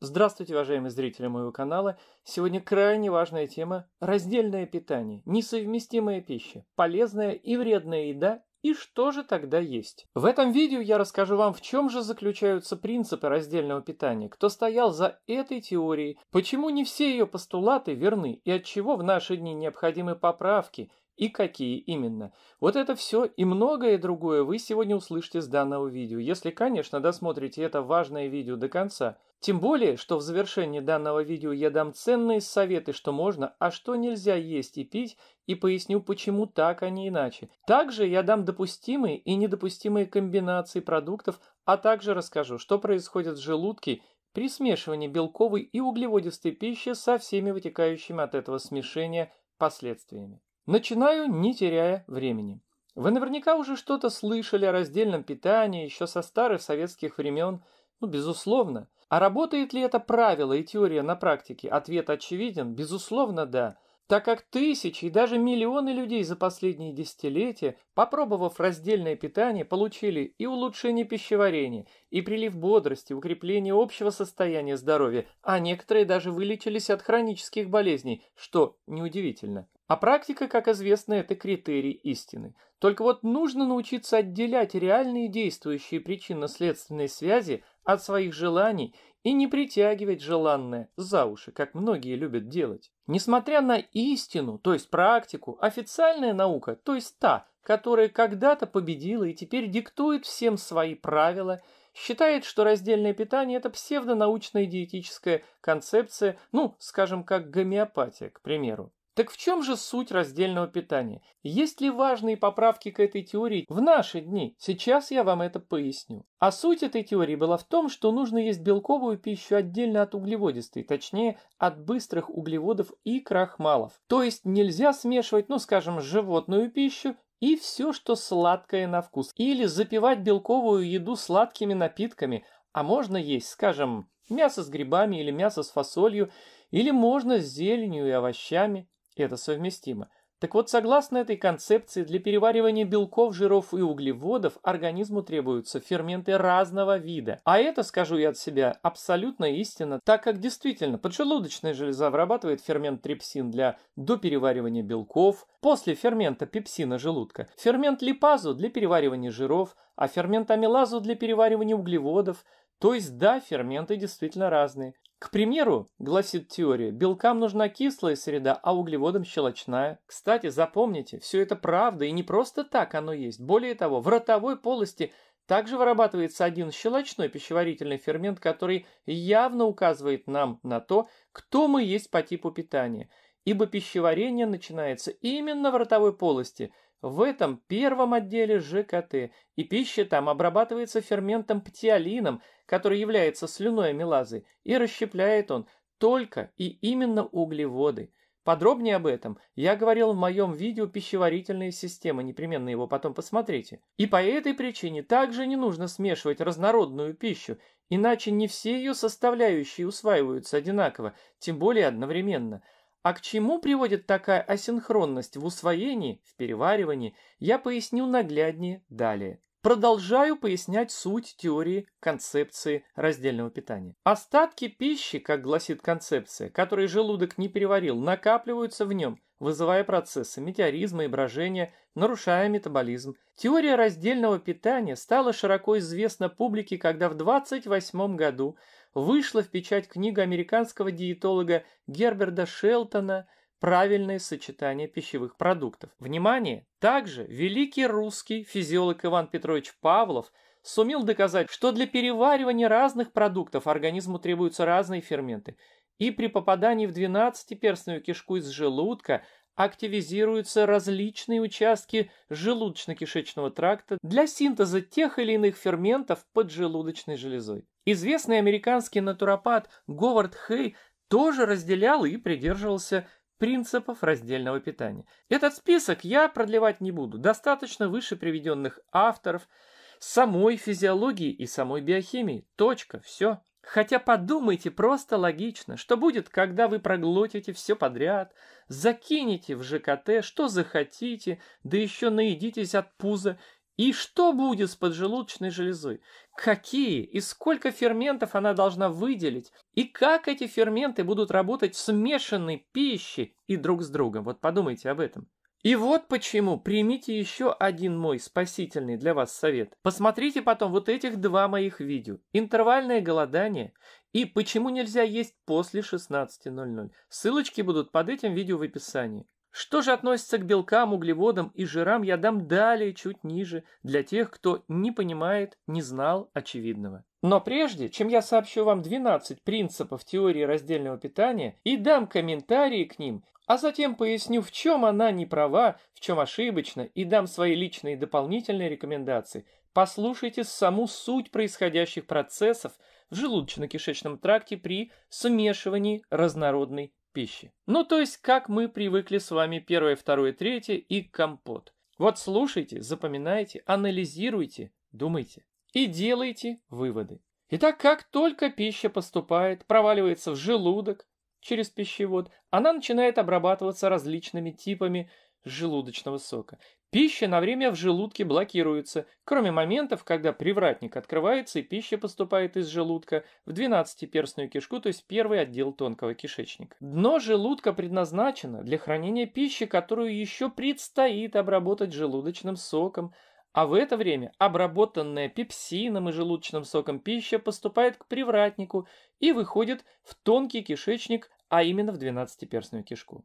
Здравствуйте, уважаемые зрители моего канала. Сегодня крайне важная тема – раздельное питание, несовместимая пища, полезная и вредная еда и что же тогда есть? В этом видео я расскажу вам, в чем же заключаются принципы раздельного питания, кто стоял за этой теорией, почему не все ее постулаты верны и от чего в наши дни необходимы поправки и какие именно. Вот это все и многое другое вы сегодня услышите с данного видео, если, конечно, досмотрите это важное видео до конца. Тем более, что в завершении данного видео я дам ценные советы, что можно, а что нельзя есть и пить, и поясню, почему так, а не иначе. Также я дам допустимые и недопустимые комбинации продуктов, а также расскажу, что происходит в желудке при смешивании белковой и углеводистой пищи со всеми вытекающими от этого смешения последствиями. Начинаю, не теряя времени. Вы наверняка уже что-то слышали о раздельном питании еще со старых советских времен, ну, безусловно. А работает ли это правило и теория на практике? Ответ очевиден, безусловно, да. Так как тысячи и даже миллионы людей за последние десятилетия, попробовав раздельное питание, получили и улучшение пищеварения, и прилив бодрости, укрепление общего состояния здоровья, а некоторые даже вылечились от хронических болезней, что неудивительно. А практика, как известно, это критерий истины. Только вот нужно научиться отделять реальные действующие причинно-следственные связи от своих желаний и не притягивать желанное за уши, как многие любят делать. Несмотря на истину, то есть практику, официальная наука, то есть та, которая когда-то победила и теперь диктует всем свои правила, считает, что раздельное питание – это псевдонаучная диетическая концепция, ну, скажем, как гомеопатия, к примеру. Так в чем же суть раздельного питания? Есть ли важные поправки к этой теории в наши дни? Сейчас я вам это поясню. А суть этой теории была в том, что нужно есть белковую пищу отдельно от углеводистой, точнее от быстрых углеводов и крахмалов. То есть нельзя смешивать, ну скажем, животную пищу и все, что сладкое на вкус. Или запивать белковую еду сладкими напитками, а можно есть, скажем, мясо с грибами или мясо с фасолью, или можно с зеленью и овощами это совместимо. Так вот, согласно этой концепции, для переваривания белков, жиров и углеводов организму требуются ферменты разного вида. А это, скажу я от себя, абсолютно истина, так как действительно поджелудочная железа вырабатывает фермент трипсин для допереваривания белков, после фермента пепсина желудка, фермент липазу для переваривания жиров, а фермент амилазу для переваривания углеводов, то есть да, ферменты действительно разные. К примеру, гласит теория, белкам нужна кислая среда, а углеводам щелочная. Кстати, запомните, все это правда, и не просто так оно есть. Более того, в ротовой полости также вырабатывается один щелочной пищеварительный фермент, который явно указывает нам на то, кто мы есть по типу питания. Ибо пищеварение начинается именно в ротовой полости – в этом первом отделе ЖКТ, и пища там обрабатывается ферментом птиолином, который является слюной амилазы, и расщепляет он только и именно углеводы. Подробнее об этом я говорил в моем видео «Пищеварительная система», непременно его потом посмотрите. И по этой причине также не нужно смешивать разнородную пищу, иначе не все ее составляющие усваиваются одинаково, тем более одновременно – а к чему приводит такая асинхронность в усвоении, в переваривании, я поясню нагляднее далее. Продолжаю пояснять суть теории концепции раздельного питания. Остатки пищи, как гласит концепция, которые желудок не переварил, накапливаются в нем, вызывая процессы метеоризма и брожения, нарушая метаболизм. Теория раздельного питания стала широко известна публике, когда в 28 году вышла в печать книга американского диетолога Герберда Шелтона «Правильное сочетание пищевых продуктов». Внимание! Также великий русский физиолог Иван Петрович Павлов – сумел доказать, что для переваривания разных продуктов организму требуются разные ферменты, и при попадании в 12-перстную кишку из желудка активизируются различные участки желудочно-кишечного тракта для синтеза тех или иных ферментов поджелудочной железой. Известный американский натуропат Говард Хей тоже разделял и придерживался принципов раздельного питания. Этот список я продлевать не буду. Достаточно выше приведенных авторов, самой физиологии и самой биохимии. Точка, все. Хотя подумайте просто логично, что будет, когда вы проглотите все подряд, закинете в ЖКТ, что захотите, да еще наедитесь от пуза, и что будет с поджелудочной железой? какие и сколько ферментов она должна выделить, и как эти ферменты будут работать в смешанной пище и друг с другом. Вот подумайте об этом. И вот почему примите еще один мой спасительный для вас совет. Посмотрите потом вот этих два моих видео. Интервальное голодание и почему нельзя есть после 16.00. Ссылочки будут под этим видео в описании. Что же относится к белкам, углеводам и жирам, я дам далее чуть ниже, для тех, кто не понимает, не знал очевидного. Но прежде, чем я сообщу вам 12 принципов теории раздельного питания и дам комментарии к ним, а затем поясню, в чем она не права, в чем ошибочно и дам свои личные дополнительные рекомендации, послушайте саму суть происходящих процессов в желудочно-кишечном тракте при смешивании разнородной пищи. Ну, то есть, как мы привыкли с вами первое, второе, третье и компот. Вот слушайте, запоминайте, анализируйте, думайте и делайте выводы. Итак, как только пища поступает, проваливается в желудок через пищевод, она начинает обрабатываться различными типами желудочного сока. Пища на время в желудке блокируется, кроме моментов, когда привратник открывается и пища поступает из желудка в 12-перстную кишку, то есть первый отдел тонкого кишечника. Дно желудка предназначено для хранения пищи, которую еще предстоит обработать желудочным соком, а в это время обработанная пепсином и желудочным соком пища поступает к привратнику и выходит в тонкий кишечник, а именно в 12-перстную кишку.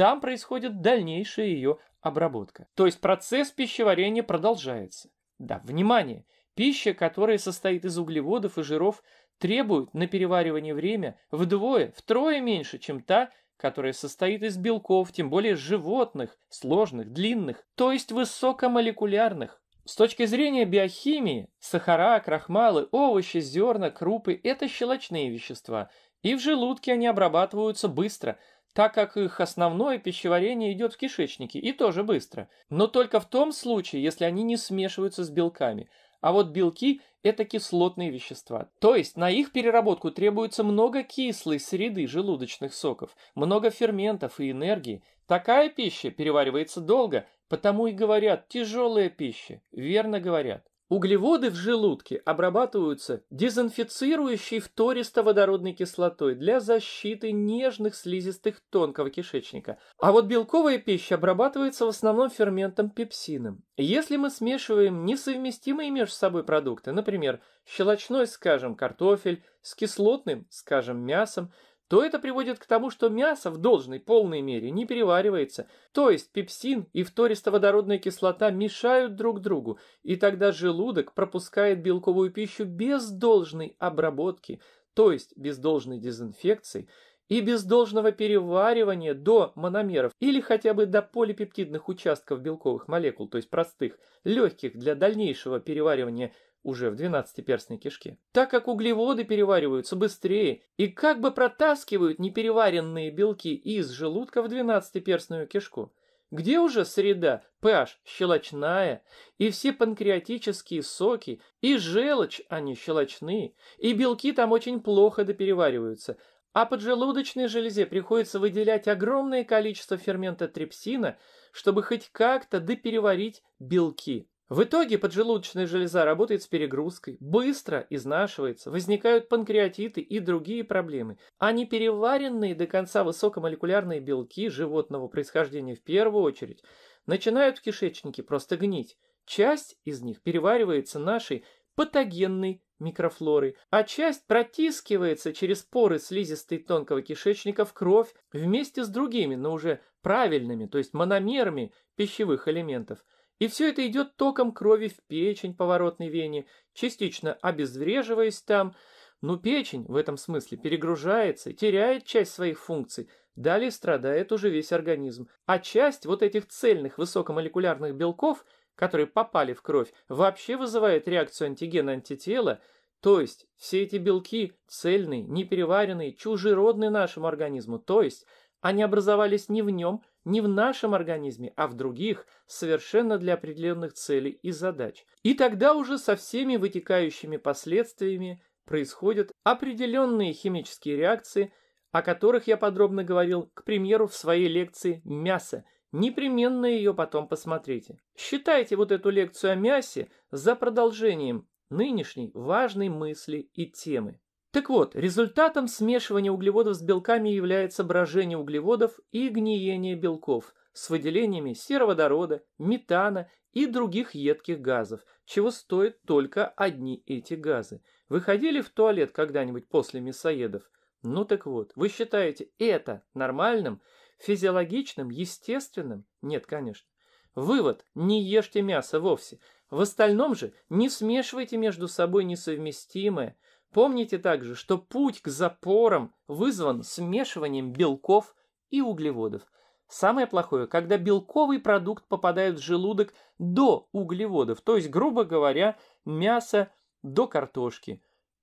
Там происходит дальнейшая ее обработка. То есть процесс пищеварения продолжается. Да, внимание! Пища, которая состоит из углеводов и жиров, требует на переваривание время вдвое, втрое меньше, чем та, которая состоит из белков, тем более животных, сложных, длинных, то есть высокомолекулярных. С точки зрения биохимии, сахара, крахмалы, овощи, зерна, крупы – это щелочные вещества, и в желудке они обрабатываются быстро – так как их основное пищеварение идет в кишечнике, и тоже быстро. Но только в том случае, если они не смешиваются с белками. А вот белки – это кислотные вещества. То есть на их переработку требуется много кислой среды желудочных соков, много ферментов и энергии. Такая пища переваривается долго, потому и говорят «тяжелая пища», верно говорят. Углеводы в желудке обрабатываются дезинфицирующей фтористоводородной кислотой для защиты нежных слизистых тонкого кишечника. А вот белковая пища обрабатывается в основном ферментом пепсином. Если мы смешиваем несовместимые между собой продукты, например, щелочной, скажем, картофель, с кислотным, скажем, мясом, то это приводит к тому, что мясо в должной полной мере не переваривается, то есть пепсин и фтористоводородная кислота мешают друг другу, и тогда желудок пропускает белковую пищу без должной обработки, то есть без должной дезинфекции и без должного переваривания до мономеров или хотя бы до полипептидных участков белковых молекул, то есть простых, легких для дальнейшего переваривания уже в двенадцатиперстной кишке. Так как углеводы перевариваются быстрее и как бы протаскивают непереваренные белки из желудка в двенадцатиперстную кишку, где уже среда, pH щелочная, и все панкреатические соки, и желчь, они щелочные, и белки там очень плохо доперевариваются, а поджелудочной железе приходится выделять огромное количество фермента трипсина, чтобы хоть как-то допереварить белки. В итоге поджелудочная железа работает с перегрузкой, быстро изнашивается, возникают панкреатиты и другие проблемы, а непереваренные до конца высокомолекулярные белки животного происхождения в первую очередь начинают в кишечнике просто гнить. Часть из них переваривается нашей патогенной микрофлорой, а часть протискивается через поры слизистой тонкого кишечника в кровь вместе с другими, но уже правильными, то есть мономерами пищевых элементов – и все это идет током крови в печень поворотной вене, частично обезвреживаясь там, но печень в этом смысле перегружается, теряет часть своих функций, далее страдает уже весь организм. А часть вот этих цельных высокомолекулярных белков, которые попали в кровь, вообще вызывает реакцию антигена-антитела, то есть все эти белки цельные, непереваренные, чужеродные нашему организму, то есть они образовались не в нем, не в нашем организме, а в других, совершенно для определенных целей и задач. И тогда уже со всеми вытекающими последствиями происходят определенные химические реакции, о которых я подробно говорил, к примеру, в своей лекции «Мясо», Непременно ее потом посмотрите. Считайте вот эту лекцию о мясе за продолжением нынешней важной мысли и темы. Так вот, результатом смешивания углеводов с белками является брожение углеводов и гниение белков с выделениями сероводорода, метана и других едких газов, чего стоят только одни эти газы. Вы ходили в туалет когда-нибудь после мясоедов? Ну так вот, вы считаете это нормальным, физиологичным, естественным? Нет, конечно. Вывод – не ешьте мясо вовсе. В остальном же не смешивайте между собой несовместимое – Помните также, что путь к запорам вызван смешиванием белков и углеводов. Самое плохое, когда белковый продукт попадает в желудок до углеводов, то есть, грубо говоря, мясо до картошки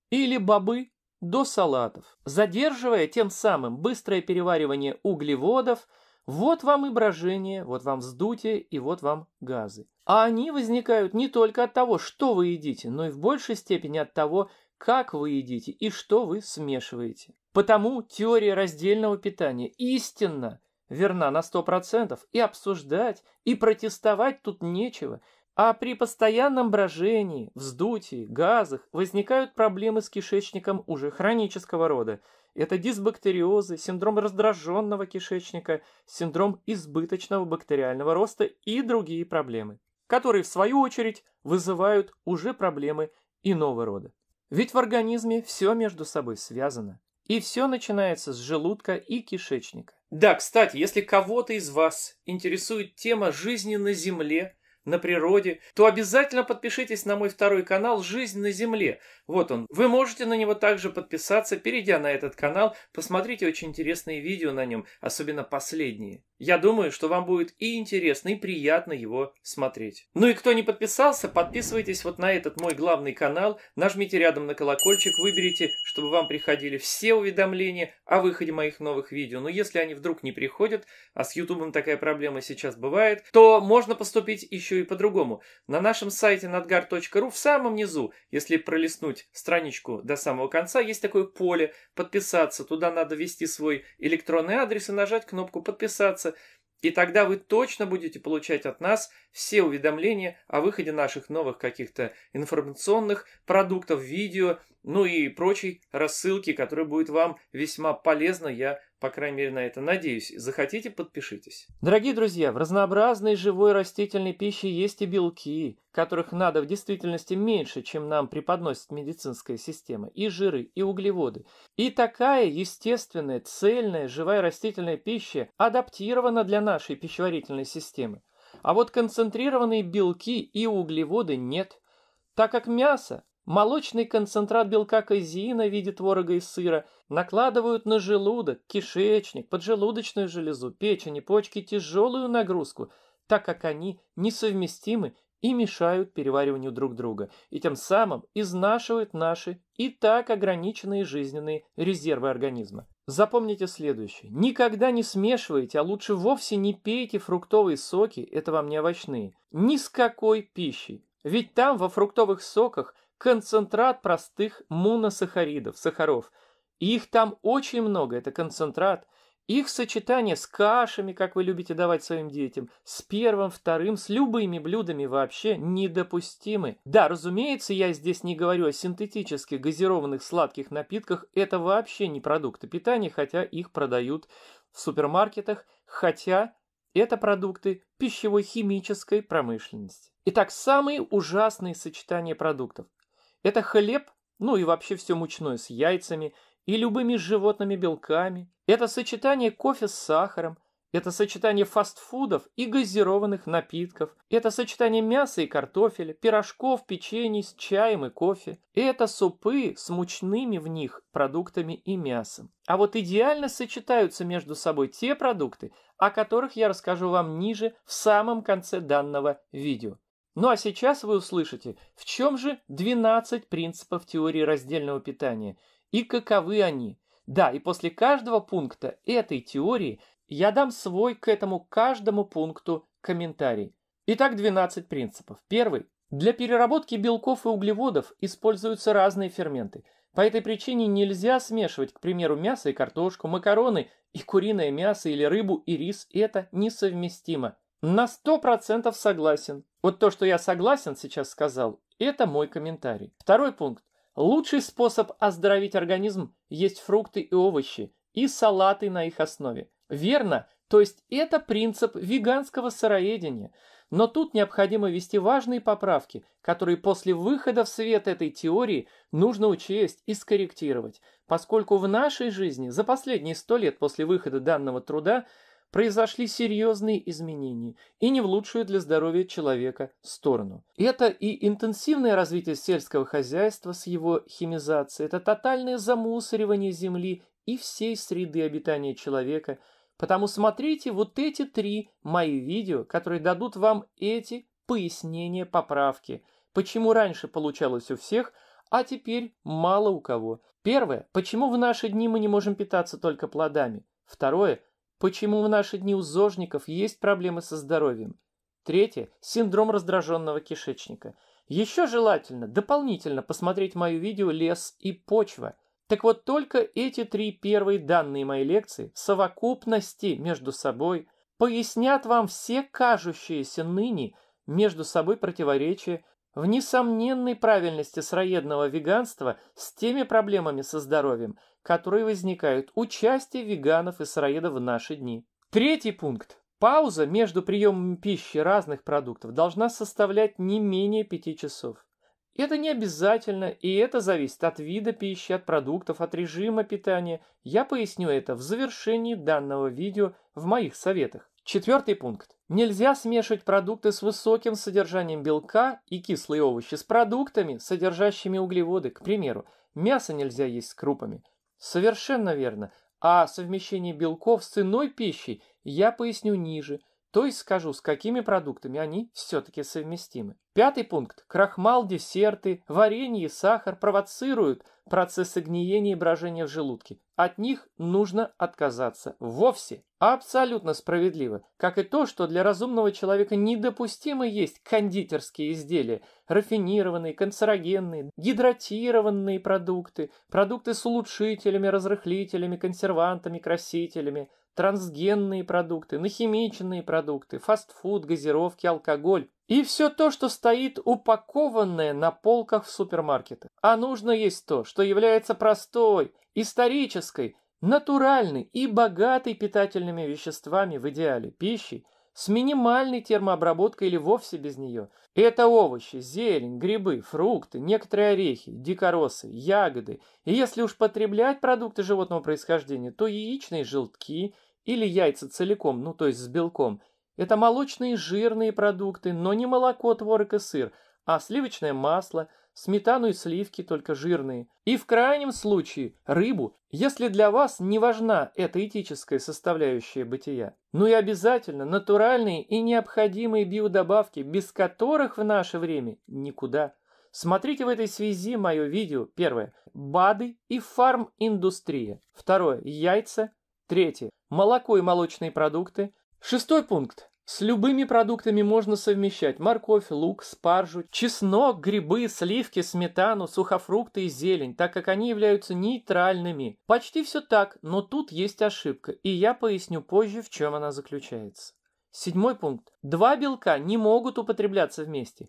или бобы до салатов, задерживая тем самым быстрое переваривание углеводов, вот вам и брожение, вот вам вздутие и вот вам газы. А они возникают не только от того, что вы едите, но и в большей степени от того, как вы едите и что вы смешиваете. Потому теория раздельного питания истинно верна на 100%, и обсуждать, и протестовать тут нечего. А при постоянном брожении, вздутии, газах возникают проблемы с кишечником уже хронического рода. Это дисбактериозы, синдром раздраженного кишечника, синдром избыточного бактериального роста и другие проблемы, которые в свою очередь вызывают уже проблемы иного рода. Ведь в организме все между собой связано. И все начинается с желудка и кишечника. Да, кстати, если кого-то из вас интересует тема жизни на Земле, на природе, то обязательно подпишитесь на мой второй канал «Жизнь на Земле», вот он. Вы можете на него также подписаться, перейдя на этот канал, посмотрите очень интересные видео на нем, особенно последние. Я думаю, что вам будет и интересно, и приятно его смотреть. Ну и кто не подписался, подписывайтесь вот на этот мой главный канал, нажмите рядом на колокольчик, выберите, чтобы вам приходили все уведомления о выходе моих новых видео. Но если они вдруг не приходят, а с ютубом такая проблема сейчас бывает, то можно поступить еще и по-другому. На нашем сайте надгар.ру в самом низу, если пролистнуть пролистывать страничку до самого конца, есть такое поле «Подписаться». Туда надо ввести свой электронный адрес и нажать кнопку «Подписаться». И тогда вы точно будете получать от нас все уведомления о выходе наших новых каких-то информационных продуктов, видео, ну и прочей рассылки, которая будет вам весьма полезна, я по крайней мере, на это надеюсь. Захотите, подпишитесь. Дорогие друзья, в разнообразной живой растительной пище есть и белки, которых надо в действительности меньше, чем нам преподносит медицинская система, и жиры, и углеводы. И такая естественная, цельная, живая растительная пища адаптирована для нашей пищеварительной системы. А вот концентрированные белки и углеводы нет, так как мясо Молочный концентрат белка казеина в виде творога и сыра накладывают на желудок, кишечник, поджелудочную железу, печень и почки тяжелую нагрузку, так как они несовместимы и мешают перевариванию друг друга, и тем самым изнашивают наши и так ограниченные жизненные резервы организма. Запомните следующее. Никогда не смешивайте, а лучше вовсе не пейте фруктовые соки, это вам не овощные, ни с какой пищей. Ведь там во фруктовых соках – концентрат простых моносахаридов, сахаров. Их там очень много, это концентрат. Их сочетание с кашами, как вы любите давать своим детям, с первым, вторым, с любыми блюдами вообще недопустимы. Да, разумеется, я здесь не говорю о синтетических газированных сладких напитках, это вообще не продукты питания, хотя их продают в супермаркетах, хотя это продукты пищевой химической промышленности. Итак, самые ужасные сочетания продуктов. Это хлеб, ну и вообще все мучное с яйцами и любыми животными белками. Это сочетание кофе с сахаром. Это сочетание фастфудов и газированных напитков. Это сочетание мяса и картофеля, пирожков, печений с чаем и кофе. Это супы с мучными в них продуктами и мясом. А вот идеально сочетаются между собой те продукты, о которых я расскажу вам ниже в самом конце данного видео. Ну а сейчас вы услышите, в чем же 12 принципов теории раздельного питания и каковы они. Да, и после каждого пункта этой теории я дам свой к этому каждому пункту комментарий. Итак, 12 принципов. Первый. Для переработки белков и углеводов используются разные ферменты. По этой причине нельзя смешивать, к примеру, мясо и картошку, макароны и куриное мясо или рыбу и рис. Это несовместимо. На сто процентов согласен. Вот то, что я согласен сейчас сказал, это мой комментарий. Второй пункт. Лучший способ оздоровить организм – есть фрукты и овощи, и салаты на их основе. Верно, то есть это принцип веганского сыроедения. Но тут необходимо ввести важные поправки, которые после выхода в свет этой теории нужно учесть и скорректировать, поскольку в нашей жизни за последние сто лет после выхода данного труда – произошли серьезные изменения и не в лучшую для здоровья человека сторону. Это и интенсивное развитие сельского хозяйства с его химизацией, это тотальное замусоривание земли и всей среды обитания человека. Потому смотрите вот эти три мои видео, которые дадут вам эти пояснения поправки, почему раньше получалось у всех, а теперь мало у кого. Первое. Почему в наши дни мы не можем питаться только плодами? Второе. Почему в наши дни у зожников есть проблемы со здоровьем? Третье – синдром раздраженного кишечника. Еще желательно дополнительно посмотреть мое видео «Лес и почва». Так вот, только эти три первые данные моей лекции в совокупности между собой пояснят вам все кажущиеся ныне между собой противоречия в несомненной правильности сыроедного веганства с теми проблемами со здоровьем, которые возникают у части веганов и сыроедов в наши дни. Третий пункт. Пауза между приемами пищи разных продуктов должна составлять не менее 5 часов. Это не обязательно, и это зависит от вида пищи, от продуктов, от режима питания. Я поясню это в завершении данного видео в моих советах. Четвертый пункт. Нельзя смешивать продукты с высоким содержанием белка и кислые овощи с продуктами, содержащими углеводы. К примеру, мясо нельзя есть с крупами – Совершенно верно. А совмещение белков с иной пищей я поясню ниже то есть скажу, с какими продуктами они все-таки совместимы. Пятый пункт. Крахмал, десерты, варенье и сахар провоцируют процессы гниения и брожения в желудке. От них нужно отказаться вовсе. Абсолютно справедливо. Как и то, что для разумного человека недопустимо есть кондитерские изделия, рафинированные, канцерогенные, гидратированные продукты, продукты с улучшителями, разрыхлителями, консервантами, красителями – трансгенные продукты, нахимиченные продукты, фастфуд, газировки, алкоголь. И все то, что стоит упакованное на полках в супермаркеты. А нужно есть то, что является простой, исторической, натуральной и богатой питательными веществами в идеале пищей, с минимальной термообработкой или вовсе без нее. Это овощи, зелень, грибы, фрукты, некоторые орехи, дикоросы, ягоды. И если уж потреблять продукты животного происхождения, то яичные желтки – или яйца целиком, ну то есть с белком. Это молочные жирные продукты, но не молоко, творог и сыр, а сливочное масло, сметану и сливки, только жирные. И в крайнем случае рыбу, если для вас не важна эта этическая составляющая бытия. Ну и обязательно натуральные и необходимые биодобавки, без которых в наше время никуда. Смотрите в этой связи мое видео. Первое. БАДы и фарм-индустрия. Второе. Яйца Третье. Молоко и молочные продукты. Шестой пункт. С любыми продуктами можно совмещать морковь, лук, спаржу, чеснок, грибы, сливки, сметану, сухофрукты и зелень, так как они являются нейтральными. Почти все так, но тут есть ошибка, и я поясню позже, в чем она заключается. Седьмой пункт. Два белка не могут употребляться вместе.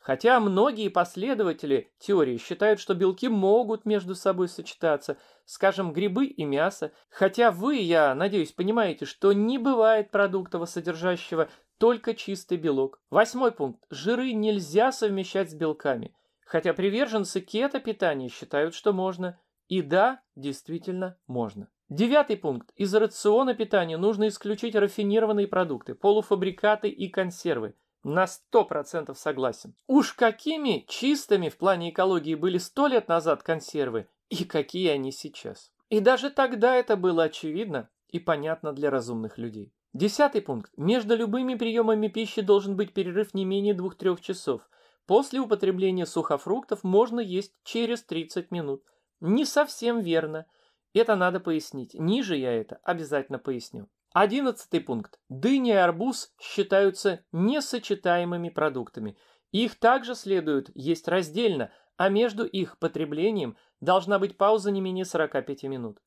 Хотя многие последователи теории считают, что белки могут между собой сочетаться, скажем, грибы и мясо, хотя вы, я надеюсь, понимаете, что не бывает продукта, содержащего только чистый белок. Восьмой пункт. Жиры нельзя совмещать с белками, хотя приверженцы кето-питания считают, что можно. И да, действительно можно. Девятый пункт. Из рациона питания нужно исключить рафинированные продукты, полуфабрикаты и консервы – на сто процентов согласен. Уж какими чистыми в плане экологии были сто лет назад консервы и какие они сейчас. И даже тогда это было очевидно и понятно для разумных людей. Десятый пункт. Между любыми приемами пищи должен быть перерыв не менее двух-трех часов. После употребления сухофруктов можно есть через 30 минут. Не совсем верно. Это надо пояснить. Ниже я это обязательно поясню. Одиннадцатый пункт. Дыня и арбуз считаются несочетаемыми продуктами. Их также следует есть раздельно, а между их потреблением должна быть пауза не менее 45 минут.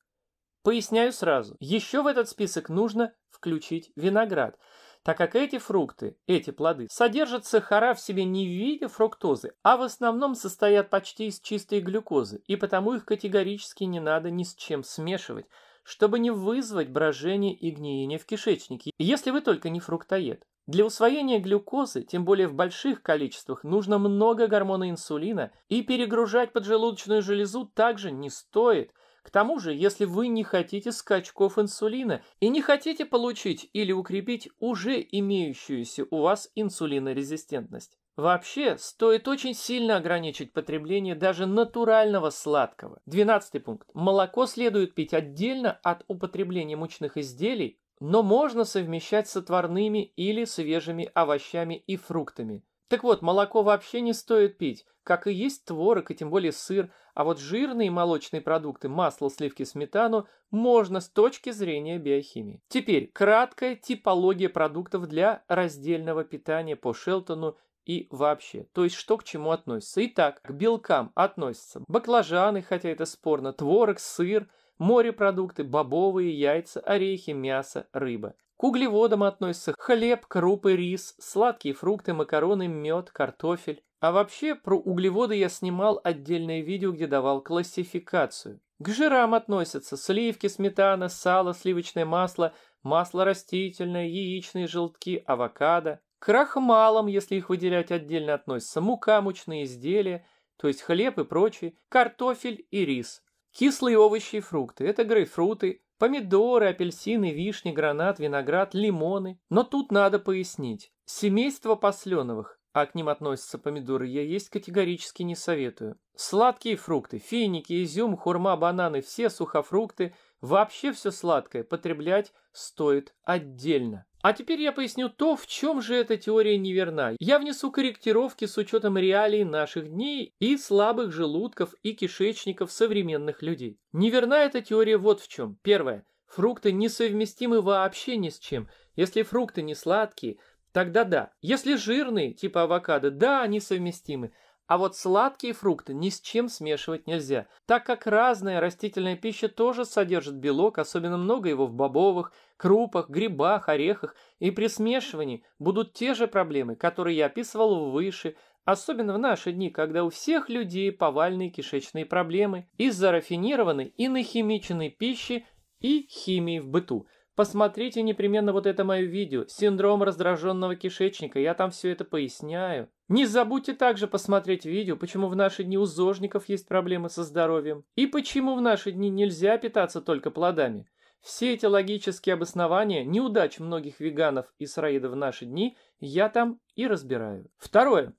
Поясняю сразу, еще в этот список нужно включить виноград, так как эти фрукты, эти плоды, содержат сахара в себе не в виде фруктозы, а в основном состоят почти из чистой глюкозы, и потому их категорически не надо ни с чем смешивать – чтобы не вызвать брожение и гниение в кишечнике, если вы только не фруктоед. Для усвоения глюкозы, тем более в больших количествах, нужно много гормона инсулина, и перегружать поджелудочную железу также не стоит. К тому же, если вы не хотите скачков инсулина и не хотите получить или укрепить уже имеющуюся у вас инсулинорезистентность. Вообще, стоит очень сильно ограничить потребление даже натурального сладкого. 12 пункт. Молоко следует пить отдельно от употребления мучных изделий, но можно совмещать с отварными или свежими овощами и фруктами. Так вот, молоко вообще не стоит пить, как и есть творог и тем более сыр, а вот жирные молочные продукты, масло, сливки, сметану можно с точки зрения биохимии. Теперь краткая типология продуктов для раздельного питания по Шелтону и вообще. То есть, что к чему относится. Итак, к белкам относятся баклажаны, хотя это спорно, творог, сыр, морепродукты, бобовые, яйца, орехи, мясо, рыба. К углеводам относятся хлеб, крупы, рис, сладкие фрукты, макароны, мед, картофель. А вообще, про углеводы я снимал отдельное видео, где давал классификацию. К жирам относятся сливки, сметана, сало, сливочное масло, масло растительное, яичные желтки, авокадо крахмалом, если их выделять отдельно относятся, мука, мучные изделия, то есть хлеб и прочие, картофель и рис. Кислые овощи и фрукты – это грейпфруты, помидоры, апельсины, вишни, гранат, виноград, лимоны. Но тут надо пояснить. Семейство посленовых а к ним относятся помидоры, я есть категорически не советую. Сладкие фрукты, финики, изюм, хурма, бананы, все сухофрукты, вообще все сладкое потреблять стоит отдельно. А теперь я поясню то, в чем же эта теория неверна. Я внесу корректировки с учетом реалий наших дней и слабых желудков и кишечников современных людей. Неверна эта теория вот в чем. Первое. Фрукты несовместимы вообще ни с чем. Если фрукты не сладкие – Тогда да. Если жирные, типа авокадо, да, они совместимы. А вот сладкие фрукты ни с чем смешивать нельзя, так как разная растительная пища тоже содержит белок, особенно много его в бобовых, крупах, грибах, орехах, и при смешивании будут те же проблемы, которые я описывал выше, особенно в наши дни, когда у всех людей повальные кишечные проблемы из-за рафинированной и нахимиченной пищи и химии в быту – Посмотрите непременно вот это мое видео «Синдром раздраженного кишечника», я там все это поясняю. Не забудьте также посмотреть видео, почему в наши дни у зожников есть проблемы со здоровьем и почему в наши дни нельзя питаться только плодами. Все эти логические обоснования неудач многих веганов и сыроедов в наши дни я там и разбираю. Второе.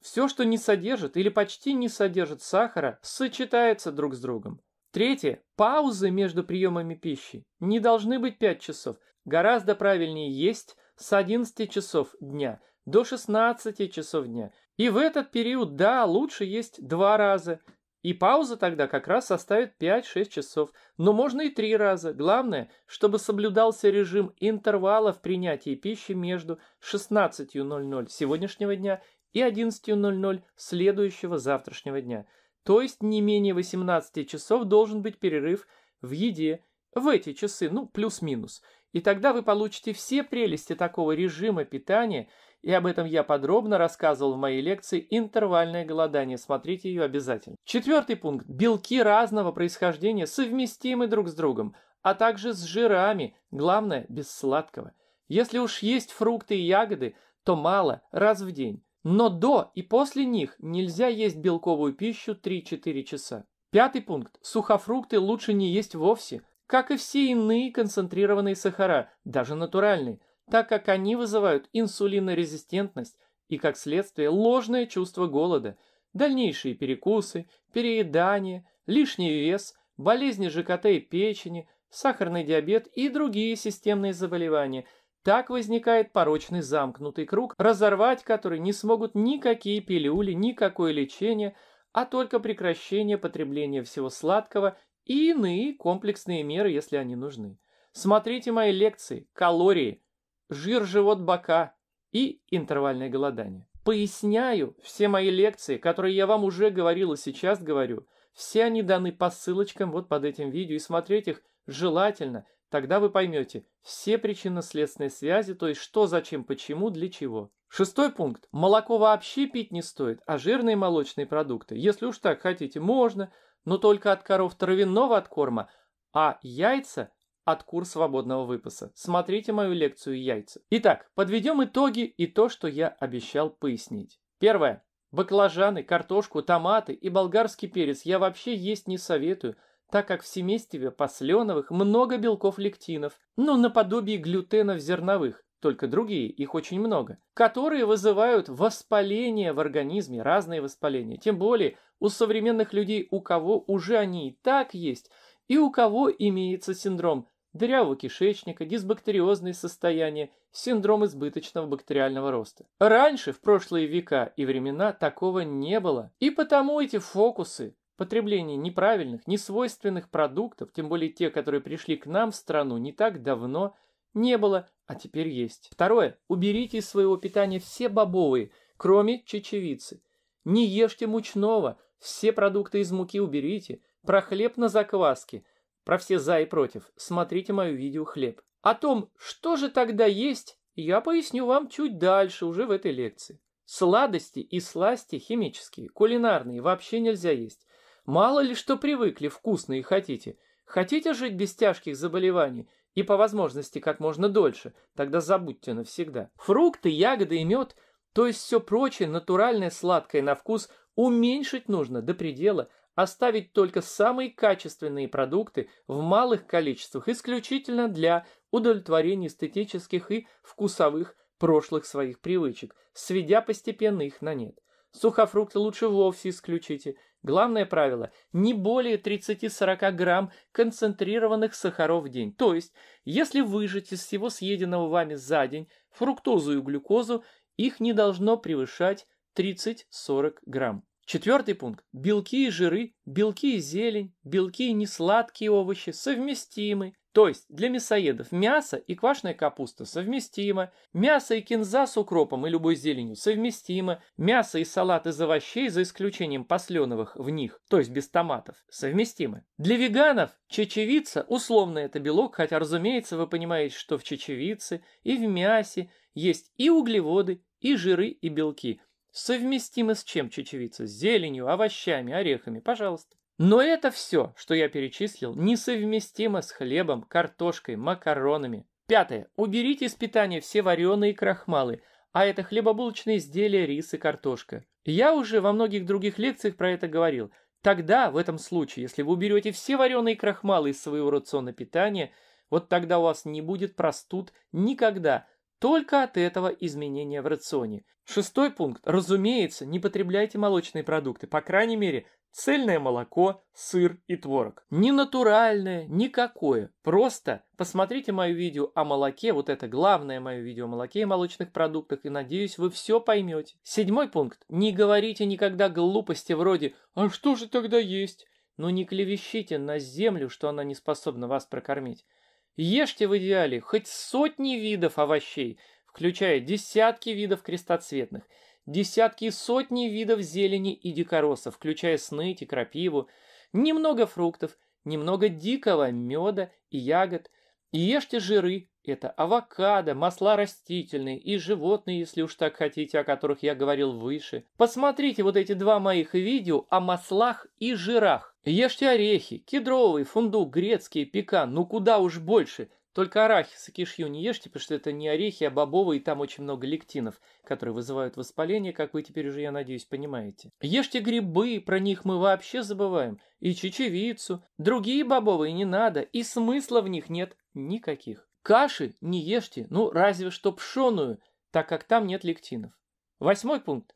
Все, что не содержит или почти не содержит сахара, сочетается друг с другом. Третье. Паузы между приемами пищи не должны быть 5 часов. Гораздо правильнее есть с 11 часов дня до 16 часов дня. И в этот период, да, лучше есть два раза. И пауза тогда как раз составит 5-6 часов. Но можно и три раза. Главное, чтобы соблюдался режим интервалов принятия пищи между 16.00 сегодняшнего дня и 11.00 следующего завтрашнего дня – то есть не менее 18 часов должен быть перерыв в еде в эти часы, ну, плюс-минус. И тогда вы получите все прелести такого режима питания, и об этом я подробно рассказывал в моей лекции «Интервальное голодание». Смотрите ее обязательно. Четвертый пункт. Белки разного происхождения совместимы друг с другом, а также с жирами, главное, без сладкого. Если уж есть фрукты и ягоды, то мало, раз в день. Но до и после них нельзя есть белковую пищу 3-4 часа. Пятый пункт. Сухофрукты лучше не есть вовсе, как и все иные концентрированные сахара, даже натуральные, так как они вызывают инсулинорезистентность и, как следствие, ложное чувство голода, дальнейшие перекусы, переедание, лишний вес, болезни ЖКТ и печени, сахарный диабет и другие системные заболевания – так возникает порочный замкнутый круг, разорвать который не смогут никакие пилюли, никакое лечение, а только прекращение потребления всего сладкого и иные комплексные меры, если они нужны. Смотрите мои лекции, калории, жир живот бока и интервальное голодание. Поясняю все мои лекции, которые я вам уже говорил и сейчас говорю. Все они даны по ссылочкам вот под этим видео, и смотреть их желательно – Тогда вы поймете все причинно-следственные связи, то есть что, зачем, почему, для чего. Шестой пункт. Молоко вообще пить не стоит, а жирные молочные продукты, если уж так хотите, можно, но только от коров травяного откорма, а яйца от кур свободного выпаса. Смотрите мою лекцию «Яйца». Итак, подведем итоги и то, что я обещал пояснить. Первое. Баклажаны, картошку, томаты и болгарский перец я вообще есть не советую – так как в семействе посленовых много белков-лектинов, ну, наподобие глютена в зерновых, только другие, их очень много, которые вызывают воспаление в организме, разные воспаления. Тем более у современных людей, у кого уже они и так есть, и у кого имеется синдром дырявого кишечника, дисбактериозные состояния, синдром избыточного бактериального роста. Раньше, в прошлые века и времена, такого не было. И потому эти фокусы Потребление неправильных, несвойственных продуктов, тем более те, которые пришли к нам в страну не так давно, не было, а теперь есть. Второе. Уберите из своего питания все бобовые, кроме чечевицы. Не ешьте мучного, все продукты из муки уберите. Про хлеб на закваске, про все за и против, смотрите мое видео «Хлеб». О том, что же тогда есть, я поясню вам чуть дальше, уже в этой лекции. Сладости и сласти химические, кулинарные, вообще нельзя есть. Мало ли что привыкли, вкусно и хотите. Хотите жить без тяжких заболеваний и по возможности как можно дольше, тогда забудьте навсегда. Фрукты, ягоды и мед, то есть все прочее натуральное сладкое на вкус, уменьшить нужно до предела, оставить только самые качественные продукты в малых количествах, исключительно для удовлетворения эстетических и вкусовых прошлых своих привычек, сведя постепенно их на нет. Сухофрукты лучше вовсе исключите. Главное правило – не более 30-40 грамм концентрированных сахаров в день. То есть, если выжать из всего съеденного вами за день фруктозу и глюкозу, их не должно превышать 30-40 грамм. Четвертый пункт. Белки и жиры, белки и зелень, белки и несладкие овощи совместимы то есть для мясоедов мясо и квашеная капуста совместимы, мясо и кинза с укропом и любой зеленью совместимы, мясо и салат из овощей, за исключением посленовых в них, то есть без томатов, совместимы. Для веганов чечевица, условно это белок, хотя, разумеется, вы понимаете, что в чечевице и в мясе есть и углеводы, и жиры, и белки. Совместимы с чем чечевица? С зеленью, овощами, орехами, пожалуйста. Но это все, что я перечислил, несовместимо с хлебом, картошкой, макаронами. Пятое. Уберите из питания все вареные крахмалы, а это хлебобулочные изделия, рис и картошка. Я уже во многих других лекциях про это говорил. Тогда, в этом случае, если вы уберете все вареные крахмалы из своего рациона питания, вот тогда у вас не будет простуд никогда, только от этого изменения в рационе. Шестой пункт. Разумеется, не потребляйте молочные продукты, по крайней мере, Цельное молоко, сыр и творог. Не натуральное, никакое. Просто посмотрите мое видео о молоке, вот это главное мое видео о молоке и молочных продуктах, и надеюсь, вы все поймете. Седьмой пункт. Не говорите никогда глупости вроде «А что же тогда есть?» Но не клевещите на землю, что она не способна вас прокормить. Ешьте в идеале хоть сотни видов овощей, включая десятки видов крестоцветных – десятки и сотни видов зелени и дикороса, включая сныть и крапиву, немного фруктов, немного дикого меда и ягод. И ешьте жиры, это авокадо, масла растительные и животные, если уж так хотите, о которых я говорил выше. Посмотрите вот эти два моих видео о маслах и жирах. Ешьте орехи, кедровый, фундук, грецкие, пекан, ну куда уж больше – только арахис и кишью не ешьте, типа, потому что это не орехи, а бобовые, и там очень много лектинов, которые вызывают воспаление, как вы теперь уже, я надеюсь, понимаете. Ешьте грибы, про них мы вообще забываем, и чечевицу. Другие бобовые не надо, и смысла в них нет никаких. Каши не ешьте, ну разве что пшеную, так как там нет лектинов. Восьмой пункт.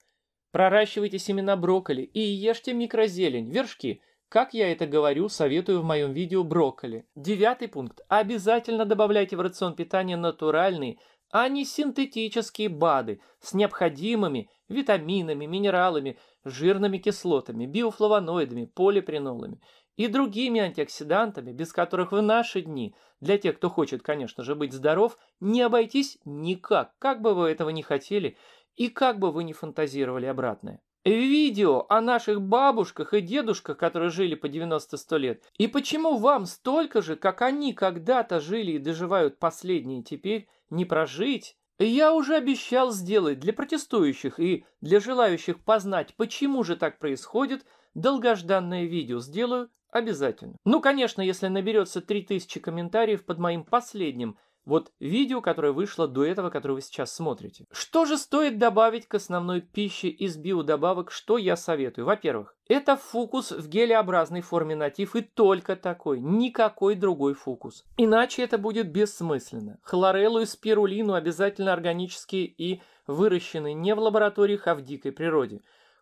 Проращивайте семена брокколи и ешьте микрозелень, вершки – как я это говорю, советую в моем видео брокколи. Девятый пункт. Обязательно добавляйте в рацион питания натуральные, а не синтетические БАДы с необходимыми витаминами, минералами, жирными кислотами, биофлавоноидами, полипринолами и другими антиоксидантами, без которых в наши дни, для тех, кто хочет, конечно же, быть здоров, не обойтись никак, как бы вы этого не хотели и как бы вы не фантазировали обратное видео о наших бабушках и дедушках, которые жили по 90-100 лет. И почему вам столько же, как они когда-то жили и доживают последние теперь, не прожить? Я уже обещал сделать для протестующих и для желающих познать, почему же так происходит, долгожданное видео сделаю обязательно. Ну, конечно, если наберется 3000 комментариев под моим последним – вот видео, которое вышло до этого, которое вы сейчас смотрите. Что же стоит добавить к основной пище из биодобавок, что я советую? Во-первых, это фукус в гелеобразной форме натив и только такой, никакой другой фукус. Иначе это будет бессмысленно. Хлореллу и спирулину обязательно органические и выращены не в лабораториях, а в дикой природе.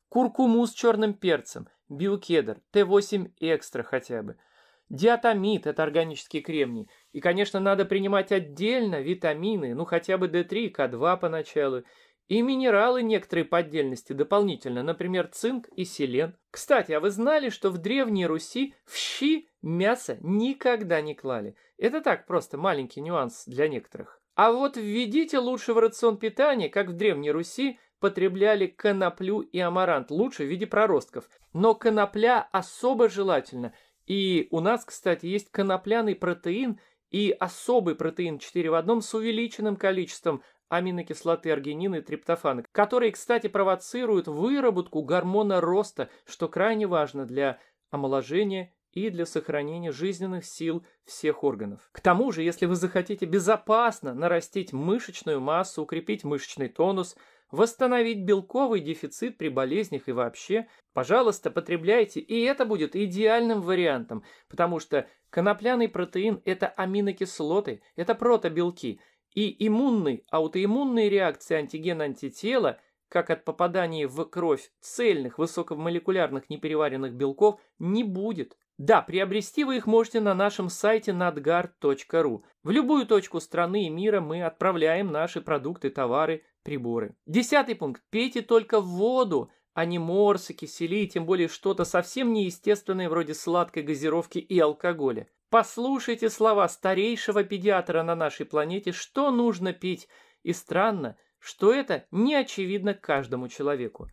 Куркуму с черным перцем, биокедр, Т8 экстра хотя бы – Диатомит – это органический кремний. И, конечно, надо принимать отдельно витамины, ну хотя бы D3, К2 поначалу, и минералы некоторые поддельности дополнительно, например, цинк и селен. Кстати, а вы знали, что в Древней Руси в щи мясо никогда не клали? Это так, просто маленький нюанс для некоторых. А вот введите лучше в рацион питания, как в Древней Руси потребляли коноплю и амарант, лучше в виде проростков. Но конопля особо желательно, и у нас, кстати, есть конопляный протеин и особый протеин 4 в одном с увеличенным количеством аминокислоты аргинина и триптофана, которые, кстати, провоцируют выработку гормона роста, что крайне важно для омоложения и для сохранения жизненных сил всех органов. К тому же, если вы захотите безопасно нарастить мышечную массу, укрепить мышечный тонус – восстановить белковый дефицит при болезнях и вообще. Пожалуйста, потребляйте, и это будет идеальным вариантом, потому что конопляный протеин – это аминокислоты, это протобелки, и иммунные, аутоиммунные реакции антиген-антитела – как от попадания в кровь цельных высокомолекулярных непереваренных белков не будет. Да, приобрести вы их можете на нашем сайте nadgar.ru. В любую точку страны и мира мы отправляем наши продукты, товары приборы. Десятый пункт. Пейте только воду, а не морсы, кисели, тем более что-то совсем неестественное вроде сладкой газировки и алкоголя. Послушайте слова старейшего педиатра на нашей планете, что нужно пить. И странно, что это не очевидно каждому человеку.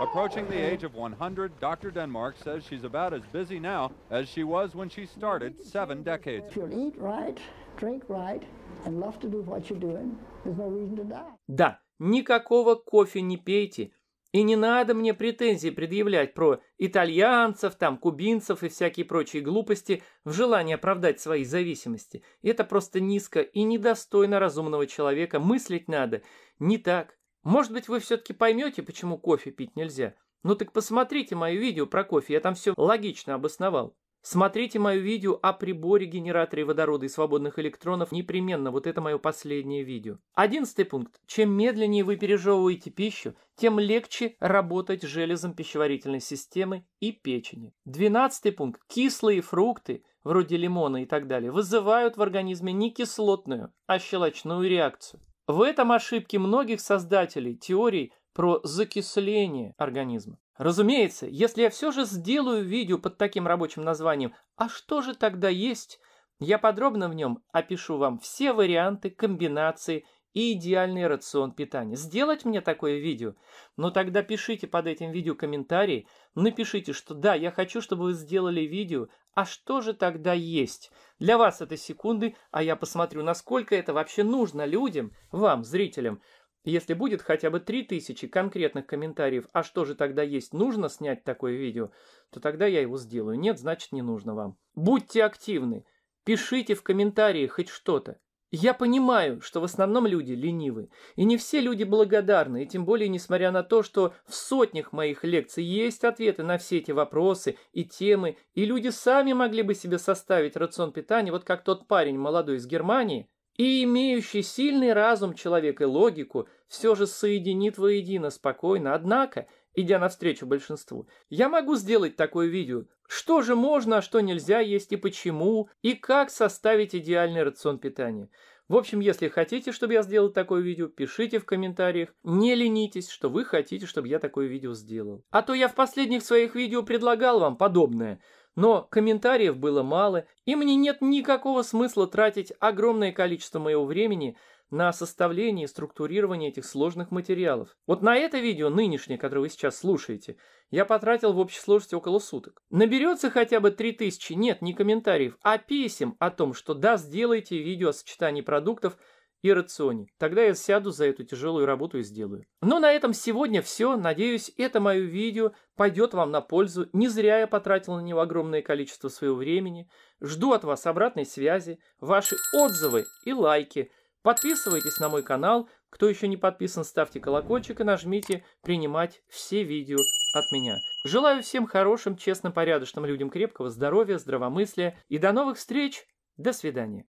Approaching the age of 100, Dr. Denmark says she's about as busy now as she was when she started seven decades. If you'll eat right, drink right, and love to do what you're doing, there's no reason to die. Да, никакого кофе не пейте, и не надо мне претензий предъявлять про итальянцев, там, кубинцев и всякие прочие глупости в желании оправдать свои зависимости. Это просто низко и недостойно разумного человека. Мыслить надо не так. Может быть, вы все-таки поймете, почему кофе пить нельзя. Ну так посмотрите мое видео про кофе, я там все логично обосновал. Смотрите мое видео о приборе генераторе водорода и свободных электронов непременно, вот это мое последнее видео. Одиннадцатый пункт. Чем медленнее вы пережевываете пищу, тем легче работать железом пищеварительной системы и печени. Двенадцатый пункт. Кислые фрукты, вроде лимона и так далее, вызывают в организме не кислотную, а щелочную реакцию. В этом ошибке многих создателей теорий про закисление организма. Разумеется, если я все же сделаю видео под таким рабочим названием «А что же тогда есть?», я подробно в нем опишу вам все варианты, комбинации и идеальный рацион питания. Сделать мне такое видео? Но ну, тогда пишите под этим видео комментарии, напишите, что да, я хочу, чтобы вы сделали видео, а что же тогда есть? Для вас это секунды, а я посмотрю, насколько это вообще нужно людям, вам, зрителям. Если будет хотя бы 3000 конкретных комментариев, а что же тогда есть, нужно снять такое видео, то тогда я его сделаю. Нет, значит не нужно вам. Будьте активны, пишите в комментарии хоть что-то. Я понимаю, что в основном люди ленивы, и не все люди благодарны, и тем более несмотря на то, что в сотнях моих лекций есть ответы на все эти вопросы и темы, и люди сами могли бы себе составить рацион питания, вот как тот парень молодой из Германии – и имеющий сильный разум человек и логику все же соединит воедино спокойно, однако, идя навстречу большинству, я могу сделать такое видео, что же можно, а что нельзя есть и почему, и как составить идеальный рацион питания. В общем, если хотите, чтобы я сделал такое видео, пишите в комментариях. Не ленитесь, что вы хотите, чтобы я такое видео сделал. А то я в последних своих видео предлагал вам подобное – но комментариев было мало, и мне нет никакого смысла тратить огромное количество моего времени на составление и структурирование этих сложных материалов. Вот на это видео, нынешнее, которое вы сейчас слушаете, я потратил в общей сложности около суток. Наберется хотя бы 3000, нет, не комментариев, а писем о том, что да, сделайте видео о сочетании продуктов – и рационе. Тогда я сяду за эту тяжелую работу и сделаю. Но на этом сегодня все. Надеюсь, это мое видео пойдет вам на пользу. Не зря я потратил на него огромное количество своего времени. Жду от вас обратной связи, ваши отзывы и лайки. Подписывайтесь на мой канал. Кто еще не подписан, ставьте колокольчик и нажмите «Принимать все видео» от меня. Желаю всем хорошим, честным, порядочным людям крепкого здоровья, здравомыслия и до новых встреч. До свидания.